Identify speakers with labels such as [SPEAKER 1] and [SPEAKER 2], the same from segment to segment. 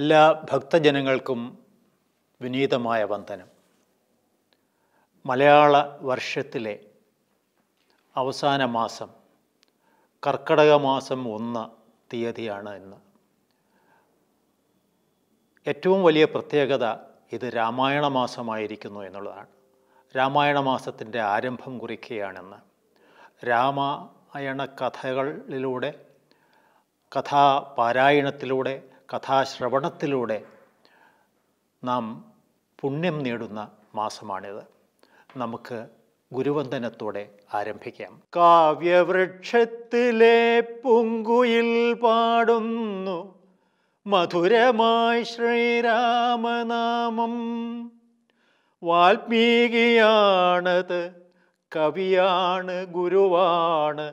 [SPEAKER 1] എല്ലാ ഭക്തജനങ്ങൾക്കും വിനീതമായ വന്ദനം മലയാള വർഷത്തിലെ അവസാന മാസം കർക്കടക മാസം ഒന്ന് തീയതിയാണ് ഇന്ന് ഏറ്റവും വലിയ പ്രത്യേകത ഇത് രാമായണ മാസമായിരിക്കുന്നു എന്നുള്ളതാണ് രാമായണ മാസത്തിൻ്റെ ആരംഭം കുറിക്കുകയാണെന്ന് രാമായണ കഥകളിലൂടെ കഥാപാരായണത്തിലൂടെ കഥാശ്രവണത്തിലൂടെ നാം പുണ്യം നേടുന്ന മാസമാണിത് നമുക്ക് ഗുരുവന്ദനത്തോടെ ആരംഭിക്കാം കാവ്യവൃക്ഷത്തിലെ പുങ്കുയിൽ പാടുന്നു മധുരമായി ശ്രീരാമനാമം വാൽമീകിയാണത് കവിയാണ് ഗുരുവാണ്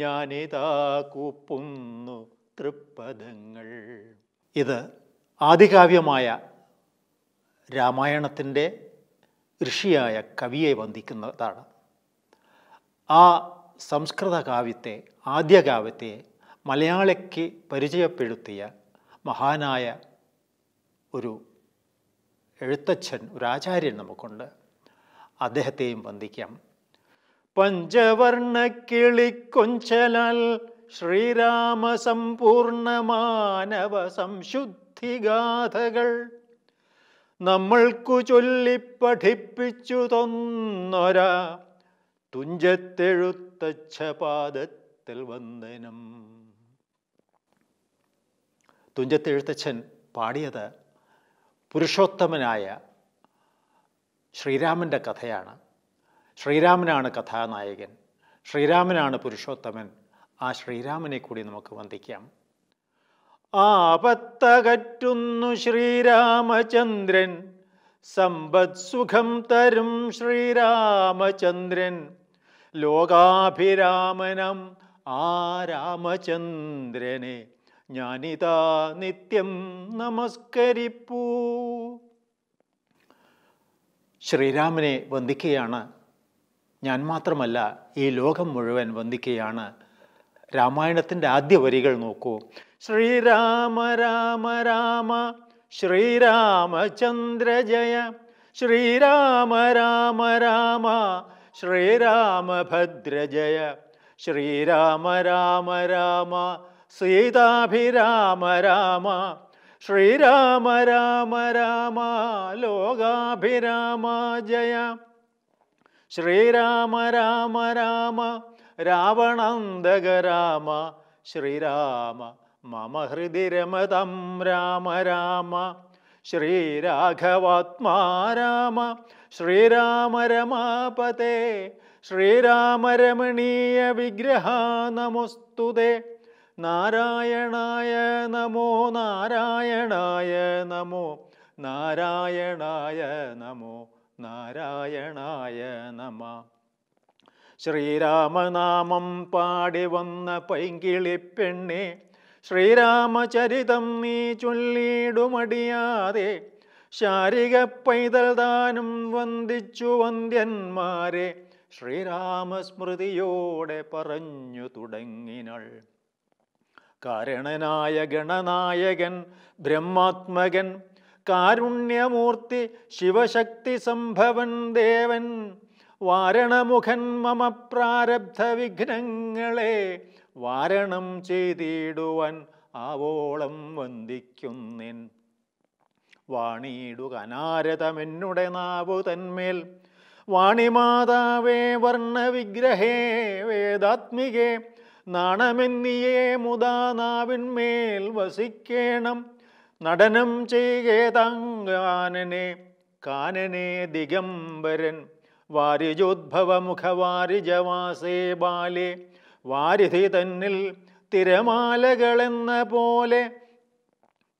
[SPEAKER 1] ഞാനിതാ കൂപ്പുന്നു തൃപ്പദങ്ങൾ ഇത് ആദികാവ്യമായ രാമായണത്തിൻ്റെ ഋഷിയായ കവിയെ വന്ദിക്കുന്നതാണ് ആ സംസ്കൃത കാവ്യത്തെ ആദ്യ മലയാളിക്ക് പരിചയപ്പെടുത്തിയ മഹാനായ ഒരു എഴുത്തച്ഛൻ ഒരു ആചാര്യൻ നമുക്കുണ്ട് അദ്ദേഹത്തെയും വന്ദിക്കാം കിളിക്കൊഞ്ചലാൽ മാനവ സംശുദ്ധിഗാഥകൾ നമ്മൾക്കു ചൊല്ലിപ്പഠിപ്പിച്ചു തൊന്നൊര തുഞ്ചത്തെഴുത്തച്ഛ പാദത്തിൽ വന്ദനം തുഞ്ചത്തെഴുത്തച്ഛൻ പാടിയത് പുരുഷോത്തമനായ ശ്രീരാമൻ്റെ കഥയാണ് ശ്രീരാമനാണ് കഥാനായകൻ ശ്രീരാമനാണ് പുരുഷോത്തമൻ ആ ശ്രീരാമനെ കൂടി നമുക്ക് വന്ദിക്കാം ആപത്തകറ്റുന്നു ശ്രീരാമചന്ദ്രൻ സമ്പദ് സുഖം തരും ശ്രീരാമചന്ദ്രൻ ലോകാഭിരാമനം ആ രാമചന്ദ്രനെ ഞാനിതാ നിത്യം നമസ്കരിപ്പൂ ശ്രീരാമനെ വന്ദിക്കുകയാണ് ഞാൻ മാത്രമല്ല ഈ ലോകം മുഴുവൻ വന്ദിക്കുകയാണ് രാമായണത്തിൻ്റെ ആദ്യ വരികൾ നോക്കൂ ശ്രീരാമ രാമ രാമ ശ്രീരാമചന്ദ്ര ജയ ശ്രീരാമ രാമ രാമ ശ്രീരാമഭദ്ര ജയ ശ്രീരാമ രാമ രാമ സീതാഭിരാമ രാമ ശ്രീരാമ രാമ രാമ ലോകാഭിരാമ ജയ ശ്രീരാമ രാമ രാമ രാവണാന്തക രാമ ശ്രീരാമ മമ ഹൃദി രമതം രാമ രാമ ശ്രീരാഘവാത്മാ രാമ ശ്രീരാമ രമാപതേ ശ്രീരാമ രമണീയ വിഗ്രഹ നമോസ്തുതേ നാരായണായ നമോ നാരായണായ നമോ നാരായണായ നമോ നാരായണായ നമ ശ്രീരാമനാമം പാടി വന്ന പൈങ്കിളിപ്പെണ്ണെ ശ്രീരാമചരിതം നീ ചൊല്ലിടുമടിയാതെ ശാരിക പൈതൽ ദാനം വന്ദിച്ചു വന്ധ്യന്മാരെ ശ്രീരാമസ്മൃതിയോടെ പറഞ്ഞു തുടങ്ങിനൾ കാരണനായ ഗണനായകൻ ബ്രഹ്മാത്മകൻ കാരുണ്യമൂർത്തി ശിവശക്തി സംഭവൻ ദേവൻ വാരണമുഖൻ മമ പ്രാരബ്ധ വിഘ്നങ്ങളെ വാരണം ചെയ്തിടുവാൻ ആവോളം വന്ദിക്കുന്നിൻ വാണിയിടുക അനാരതമെന്നുടെ നാവു തന്മേൽ വാണിമാതാവേ വർണ്ണവിഗ്രഹേ വേദാത്മികേ നാണമെന്നിയേ മുദാ നാവിന്മേൽ വസിക്കേണം നടനം ചെയ്യേതാങ്കാനനെ കാനനെ ദിഗംബരൻ വാരിജവാസേ ബാലെ വാരിധി തന്നിൽ തിരമാലകളെന്ന പോലെ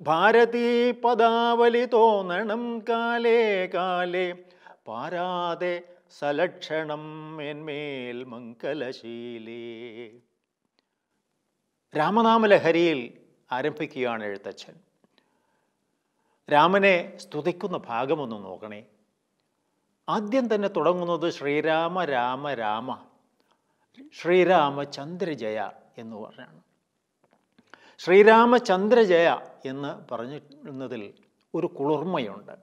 [SPEAKER 1] ഭാരതീ പദാവലി തോന്നണം കാലേ കാലേ പാരാതെ സലക്ഷണം എന്മേൽ മംഗലശീലേ രാമനാമലഹരിയിൽ ആരംഭിക്കുകയാണ് എഴുത്തച്ഛൻ രാമനെ സ്തുതിക്കുന്ന ഭാഗമൊന്നും നോക്കണേ ആദ്യം തന്നെ തുടങ്ങുന്നത് ശ്രീരാമ രാമ രാമ ശ്രീരാമചന്ദ്രജയ എന്ന് പറഞ്ഞാണ് ശ്രീരാമചന്ദ്രജയ എന്ന് പറഞ്ഞിരുന്നതിൽ ഒരു കുളിർമയുണ്ട്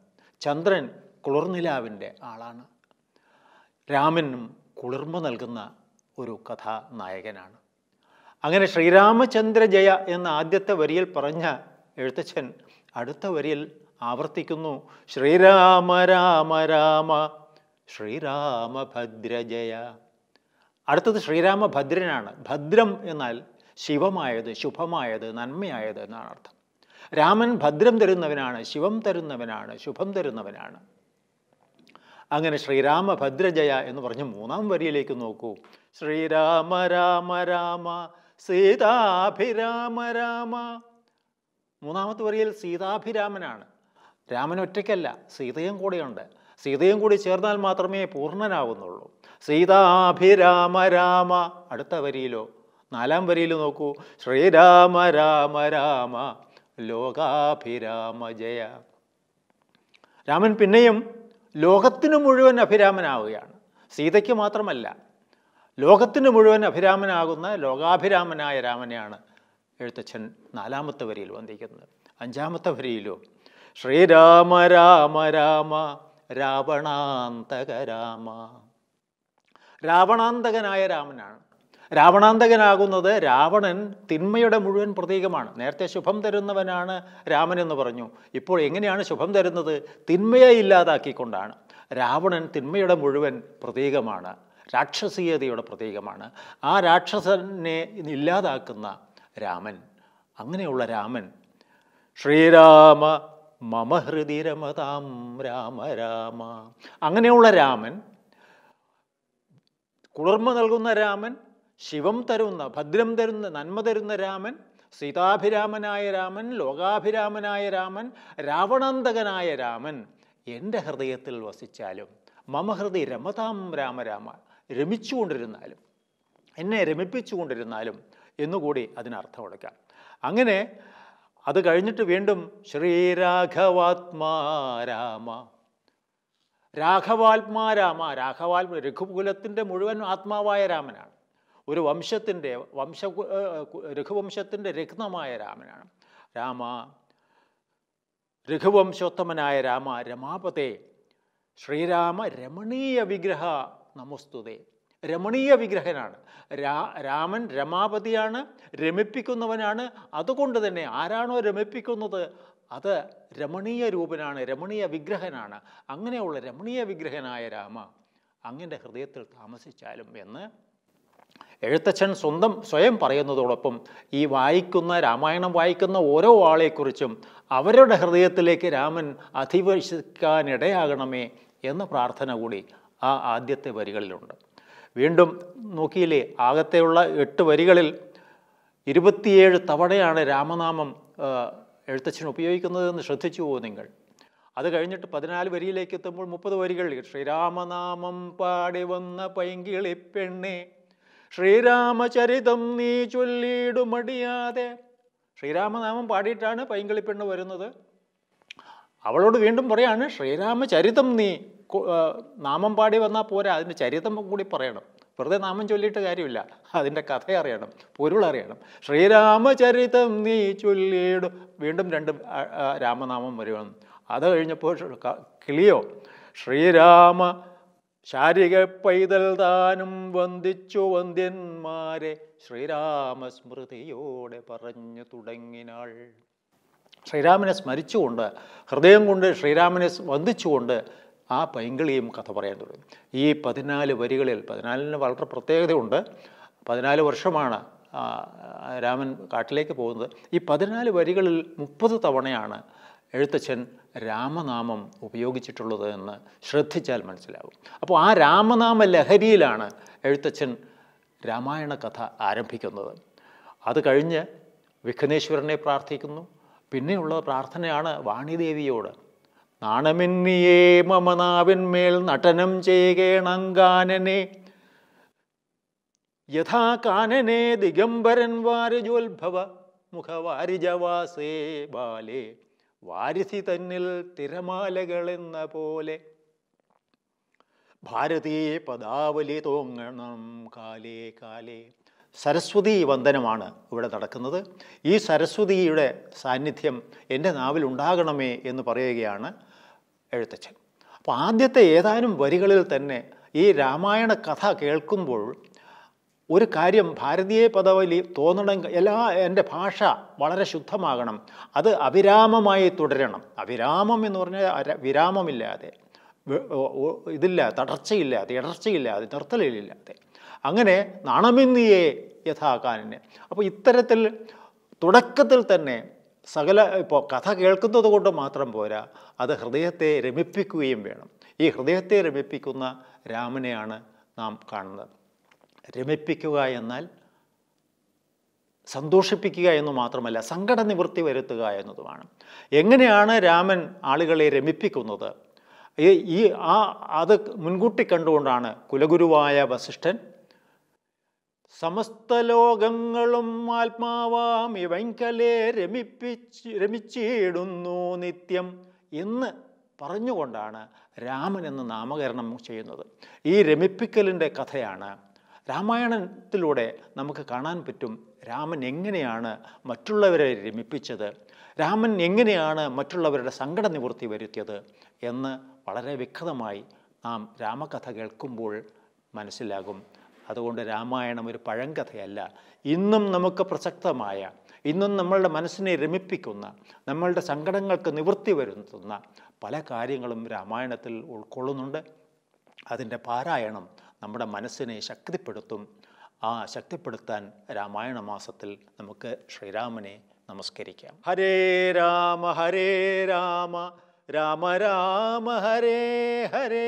[SPEAKER 1] ചന്ദ്രൻ കുളിർനിലാവിൻ്റെ ആളാണ് രാമനും കുളിർമ നൽകുന്ന ഒരു കഥാനായകനാണ് അങ്ങനെ ശ്രീരാമചന്ദ്രജയ എന്ന ആദ്യത്തെ വരിയിൽ പറഞ്ഞ എഴുത്തച്ഛൻ അടുത്ത വരിയിൽ ആവർത്തിക്കുന്നു ശ്രീരാമ രാമ രാമ ശ്രീരാമഭദ്രജയ അടുത്തത് ശ്രീരാമഭദ്രനാണ് ഭദ്രം എന്നാൽ ശിവമായത് ശുഭമായത് നന്മയായത് എന്നാണ് അർത്ഥം രാമൻ ഭദ്രം തരുന്നവനാണ് ശിവം തരുന്നവനാണ് ശുഭം തരുന്നവനാണ് അങ്ങനെ ശ്രീരാമഭദ്രജയ എന്ന് പറഞ്ഞ് മൂന്നാം വരിയിലേക്ക് നോക്കൂ ശ്രീരാമ രാമ രാമ സീതാഭിരാമ രാമ മൂന്നാമത്തെ വരിയിൽ സീതാഭിരാമനാണ് രാമൻ ഒറ്റയ്ക്കല്ല സീതയും കൂടെയുണ്ട് സീതയും കൂടി ചേർന്നാൽ മാത്രമേ പൂർണ്ണനാവുന്നുള്ളൂ സീതാഭിരാമ രാമ അടുത്ത വരിയിലോ നാലാം വരിയിൽ നോക്കൂ ശ്രീരാമ രാമ രാമ ലോകാഭിരാമ ജയ രാമൻ പിന്നെയും ലോകത്തിന് മുഴുവൻ അഭിരാമനാവുകയാണ് സീതയ്ക്ക് മാത്രമല്ല ലോകത്തിന് മുഴുവൻ അഭിരാമനാകുന്ന ലോകാഭിരാമനായ രാമനെയാണ് എഴുത്തച്ഛൻ നാലാമത്തെ വരിയിൽ വന്നിരിക്കുന്നത് അഞ്ചാമത്തെ വരിയിലോ ശ്രീരാമ രാമ രാമ രാവണാന്തക രാമ രാവണാന്തകനായ രാമനാണ് രാവണാന്തകനാകുന്നത് രാവണൻ തിന്മയുടെ മുഴുവൻ പ്രതീകമാണ് നേരത്തെ ശുഭം തരുന്നവനാണ് രാമൻ എന്ന് പറഞ്ഞു ഇപ്പോൾ എങ്ങനെയാണ് ശുഭം തരുന്നത് തിന്മയെ ഇല്ലാതാക്കിക്കൊണ്ടാണ് രാവണൻ തിന്മയുടെ മുഴുവൻ പ്രതീകമാണ് രാക്ഷസീയതയുടെ പ്രതീകമാണ് ആ രാക്ഷസനെ ഇല്ലാതാക്കുന്ന രാമൻ അങ്ങനെയുള്ള രാമൻ ശ്രീരാമ മമ രാമ രാമ അങ്ങനെയുള്ള രാമൻ കുളിർമ നൽകുന്ന രാമൻ ശിവം തരുന്ന ഭദ്രം തരുന്ന നന്മ തരുന്ന രാമൻ സീതാഭിരാമനായ രാമൻ ലോകാഭിരാമനായ രാമൻ രാവണാന്തകനായ രാമൻ എൻ്റെ ഹൃദയത്തിൽ വസിച്ചാലും മമ ഹൃദയ രമതാം രാമരാമ രമിച്ചുകൊണ്ടിരുന്നാലും എന്നെ രമിപ്പിച്ചുകൊണ്ടിരുന്നാലും എന്നുകൂടി കൊടുക്കാം അങ്ങനെ അത് കഴിഞ്ഞിട്ട് വീണ്ടും ശ്രീരാഘവാത്മാ രാമ രാഘവാത്മാ രാമ രാഘവാത്മ രഘുകുലത്തിൻ്റെ മുഴുവൻ ആത്മാവായ രാമനാണ് ഒരു വംശത്തിൻ്റെ വംശ രഘുവംശത്തിൻ്റെ രഘ്നമായ രാമനാണ് രാമ രഘുവംശോത്തമനായ രാമ രമാപതേ ശ്രീരാമ രമണീയ വിഗ്രഹ നമസ്തുതേ രമണീയ വിഗ്രഹനാണ് രാമൻ രമാപതിയാണ് രമിപ്പിക്കുന്നവനാണ് അതുകൊണ്ട് തന്നെ ആരാണോ രമിപ്പിക്കുന്നത് അത് രമണീയ രൂപനാണ് രമണീയ വിഗ്രഹനാണ് അങ്ങനെയുള്ള രമണീയ വിഗ്രഹനായ രാമ അങ്ങൻ്റെ ഹൃദയത്തിൽ താമസിച്ചാലും എന്ന് എഴുത്തച്ഛൻ സ്വന്തം സ്വയം പറയുന്നതോടൊപ്പം ഈ വായിക്കുന്ന രാമായണം വായിക്കുന്ന ഓരോ ആളെക്കുറിച്ചും അവരുടെ ഹൃദയത്തിലേക്ക് രാമൻ അധിവസിക്കാനിടയാകണമേ എന്ന പ്രാർത്ഥന കൂടി ആ ആദ്യത്തെ വരികളിലുണ്ട് വീണ്ടും നോക്കിയില്ലേ ആകത്തെയുള്ള എട്ട് വരികളിൽ ഇരുപത്തിയേഴ് തവണയാണ് രാമനാമം എഴുത്തച്ഛൻ ഉപയോഗിക്കുന്നതെന്ന് ശ്രദ്ധിച്ചു പോകും നിങ്ങൾ അത് കഴിഞ്ഞിട്ട് പതിനാല് വരിയിലേക്ക് എത്തുമ്പോൾ മുപ്പത് വരികൾ ശ്രീരാമനാമം പാടി വന്ന പൈങ്കിളി പെണ്ണെ ശ്രീരാമചരിതം നീ ചൊല്ലിയിടുമടിയാതെ ശ്രീരാമനാമം പാടിയിട്ടാണ് പൈങ്കിളി പെണ്ണ് വരുന്നത് അവളോട് വീണ്ടും പറയാണ് ശ്രീരാമചരിതം നീ നാമം പാടി വന്നാൽ പോരാ അതിൻ്റെ ചരിത്രം കൂടി പറയണം വെറുതെ നാമം ചൊല്ലിയിട്ട് കാര്യമില്ല അതിൻ്റെ കഥ അറിയണം അറിയണം ശ്രീരാമചരിതം നീ ചൊല്ലിയിടും വീണ്ടും രണ്ട് രാമനാമം വരുവാണ് അത് കഴിഞ്ഞപ്പോൾ കിളിയോ ശ്രീരാമ ശാരിക പൈതൽ താനും വന്ദിച്ചു വന്ദ്യന്മാരെ ശ്രീരാമസ്മൃതിയോടെ പറഞ്ഞു തുടങ്ങിനാൾ ശ്രീരാമനെ സ്മരിച്ചുകൊണ്ട് ഹൃദയം കൊണ്ട് ശ്രീരാമനെ വന്ദിച്ചുകൊണ്ട് ആ പൈങ്കിളിയും കഥ പറയാൻ തുടങ്ങി ഈ പതിനാല് വരികളിൽ പതിനാലിന് വളരെ പ്രത്യേകതയുണ്ട് പതിനാല് വർഷമാണ് രാമൻ കാട്ടിലേക്ക് പോകുന്നത് ഈ പതിനാല് വരികളിൽ മുപ്പത് തവണയാണ് എഴുത്തച്ഛൻ രാമനാമം ഉപയോഗിച്ചിട്ടുള്ളത് എന്ന് ശ്രദ്ധിച്ചാൽ മനസ്സിലാവും അപ്പോൾ ആ രാമനാമ ലഹരിയിലാണ് എഴുത്തച്ഛൻ രാമായണ കഥ ആരംഭിക്കുന്നത് അത് കഴിഞ്ഞ് വിഘ്നേശ്വരനെ പ്രാർത്ഥിക്കുന്നു പിന്നെയുള്ള പ്രാർത്ഥനയാണ് വാണിദേവിയോട് നാണമെന്നിയേ മമനാവിന്മേൽ നടനം ചെയ്യേണങ്കാനനെ യഥാ കാനനെ ദിഗംബരൻ വാരിജോത്ഭവ മുഖവാരിജവാസേ ബാലേ വാരിസി തന്നിൽ തിരമാലകളെന്ന പോലെ ഭാരതീയ പദാവലി തോങ്ങണം കാലേ കാലേ സരസ്വതി വന്ദനമാണ് ഇവിടെ നടക്കുന്നത് ഈ സരസ്വതിയുടെ സാന്നിധ്യം എൻ്റെ നാവിലുണ്ടാകണമേ എന്ന് പറയുകയാണ് എഴുത്തച്ഛൻ അപ്പോൾ ആദ്യത്തെ ഏതാനും വരികളിൽ തന്നെ ഈ രാമായണ കഥ കേൾക്കുമ്പോൾ ഒരു കാര്യം ഭാരതീയ പദവലി തോന്നണമെങ്കിൽ എല്ലാ എൻ്റെ ഭാഷ വളരെ ശുദ്ധമാകണം അത് അവിരാമമായി തുടരണം അവിരാമം എന്ന് പറഞ്ഞാൽ വിരാമമില്ലാതെ ഇതില്ല തടർച്ചയില്ലാതെ ഇടർച്ചയില്ലാതെ നിർത്തലില്ലാതെ അങ്ങനെ നാണമിന്നിയെ യഥാകാലിന് അപ്പോൾ ഇത്തരത്തിൽ തുടക്കത്തിൽ തന്നെ സകല ഇപ്പോൾ കഥ കേൾക്കുന്നത് കൊണ്ട് മാത്രം പോരാ അത് ഹൃദയത്തെ രമിപ്പിക്കുകയും വേണം ഈ ഹൃദയത്തെ രമിപ്പിക്കുന്ന രാമനെയാണ് നാം കാണുന്നത് രമിപ്പിക്കുക എന്നാൽ സന്തോഷിപ്പിക്കുക എന്ന് മാത്രമല്ല സങ്കട നിവൃത്തി വരുത്തുക എന്നതുമാണ് എങ്ങനെയാണ് രാമൻ ആളുകളെ രമിപ്പിക്കുന്നത് ഈ ആ അത് മുൻകൂട്ടി കണ്ടുകൊണ്ടാണ് കുലഗുരുവായ വസിഷ്ഠൻ സമസ്ത ലോകങ്ങളും ആത്മാവാം ഇവങ്കലെ രമിപ്പിച്ച് രമിച്ചിടുന്നു നിത്യം എന്ന് പറഞ്ഞുകൊണ്ടാണ് രാമൻ എന്ന് നാമകരണം ചെയ്യുന്നത് ഈ രമിപ്പിക്കലിൻ്റെ കഥയാണ് രാമായണത്തിലൂടെ നമുക്ക് കാണാൻ പറ്റും രാമൻ എങ്ങനെയാണ് മറ്റുള്ളവരെ രമിപ്പിച്ചത് രാമൻ എങ്ങനെയാണ് മറ്റുള്ളവരുടെ സങ്കട നിവൃത്തി വരുത്തിയത് എന്ന് വളരെ വ്യക്തമായി നാം രാമകഥ കേൾക്കുമ്പോൾ മനസ്സിലാകും അതുകൊണ്ട് രാമായണം ഒരു പഴങ്കഥയല്ല ഇന്നും നമുക്ക് പ്രസക്തമായ ഇന്നും നമ്മളുടെ മനസ്സിനെ രമിപ്പിക്കുന്ന നമ്മളുടെ സങ്കടങ്ങൾക്ക് നിവൃത്തി വരുത്തുന്ന പല കാര്യങ്ങളും രാമായണത്തിൽ ഉൾക്കൊള്ളുന്നുണ്ട് അതിൻ്റെ പാരായണം നമ്മുടെ മനസ്സിനെ ശക്തിപ്പെടുത്തും ആ ശക്തിപ്പെടുത്താൻ രാമായണ മാസത്തിൽ നമുക്ക് ശ്രീരാമനെ നമസ്കരിക്കാം ഹരേ രാമ ഹരേ രാമ രാമ രാമ ഹരേ ഹരേ